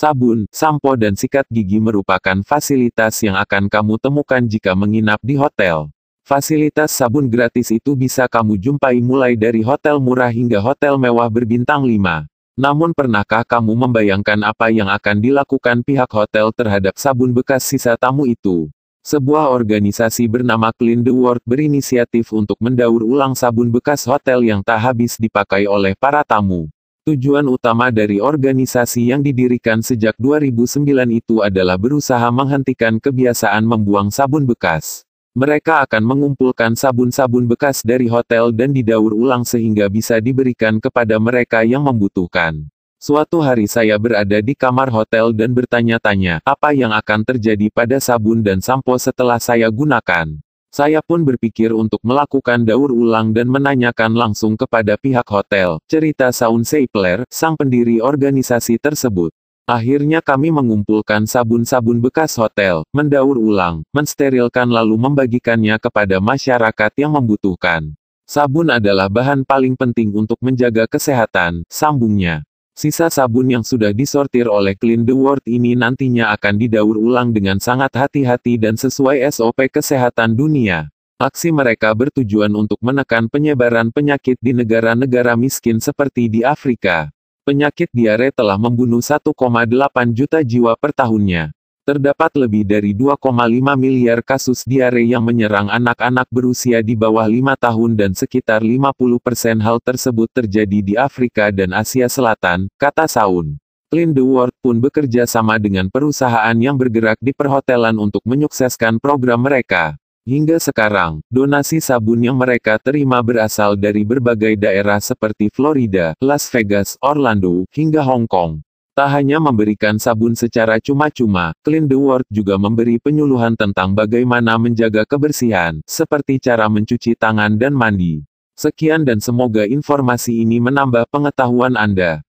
Sabun, sampo dan sikat gigi merupakan fasilitas yang akan kamu temukan jika menginap di hotel. Fasilitas sabun gratis itu bisa kamu jumpai mulai dari hotel murah hingga hotel mewah berbintang 5. Namun pernahkah kamu membayangkan apa yang akan dilakukan pihak hotel terhadap sabun bekas sisa tamu itu? Sebuah organisasi bernama Clean the World berinisiatif untuk mendaur ulang sabun bekas hotel yang tak habis dipakai oleh para tamu. Tujuan utama dari organisasi yang didirikan sejak 2009 itu adalah berusaha menghentikan kebiasaan membuang sabun bekas. Mereka akan mengumpulkan sabun-sabun bekas dari hotel dan didaur ulang sehingga bisa diberikan kepada mereka yang membutuhkan. Suatu hari saya berada di kamar hotel dan bertanya-tanya, apa yang akan terjadi pada sabun dan sampo setelah saya gunakan. Saya pun berpikir untuk melakukan daur ulang dan menanyakan langsung kepada pihak hotel, cerita Saun Seipler, sang pendiri organisasi tersebut. Akhirnya kami mengumpulkan sabun-sabun bekas hotel, mendaur ulang, mensterilkan lalu membagikannya kepada masyarakat yang membutuhkan. Sabun adalah bahan paling penting untuk menjaga kesehatan, sambungnya. Sisa sabun yang sudah disortir oleh Clean the World ini nantinya akan didaur ulang dengan sangat hati-hati dan sesuai SOP kesehatan dunia. Aksi mereka bertujuan untuk menekan penyebaran penyakit di negara-negara miskin seperti di Afrika. Penyakit diare telah membunuh 1,8 juta jiwa per tahunnya. Terdapat lebih dari 2,5 miliar kasus diare yang menyerang anak-anak berusia di bawah 5 tahun dan sekitar 50% hal tersebut terjadi di Afrika dan Asia Selatan, kata Saun. World pun bekerja sama dengan perusahaan yang bergerak di perhotelan untuk menyukseskan program mereka. Hingga sekarang, donasi sabun yang mereka terima berasal dari berbagai daerah seperti Florida, Las Vegas, Orlando, hingga Hong Kong. Tak hanya memberikan sabun secara cuma-cuma, Clean the World juga memberi penyuluhan tentang bagaimana menjaga kebersihan, seperti cara mencuci tangan dan mandi. Sekian dan semoga informasi ini menambah pengetahuan Anda.